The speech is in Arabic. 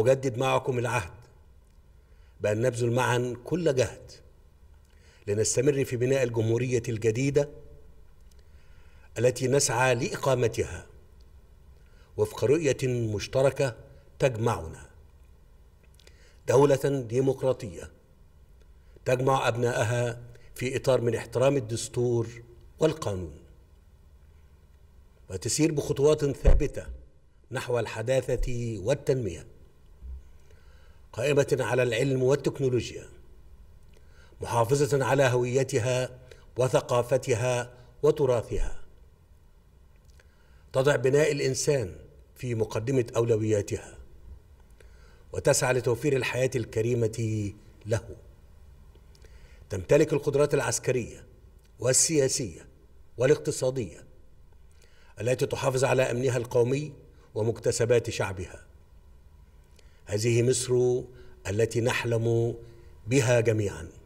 أجدد معكم العهد بأن نبذل معا كل جهد لنستمر في بناء الجمهورية الجديدة التي نسعى لإقامتها وفق رؤية مشتركة تجمعنا دولة ديمقراطية تجمع أبنائها في إطار من احترام الدستور والقانون وتسير بخطوات ثابته نحو الحداثه والتنميه قائمة على العلم والتكنولوجيا محافظة على هويتها وثقافتها وتراثها تضع بناء الإنسان في مقدمة أولوياتها وتسعى لتوفير الحياة الكريمة له تمتلك القدرات العسكرية والسياسية والاقتصادية التي تحافظ على أمنها القومي ومكتسبات شعبها هذه مصر التي نحلم بها جميعا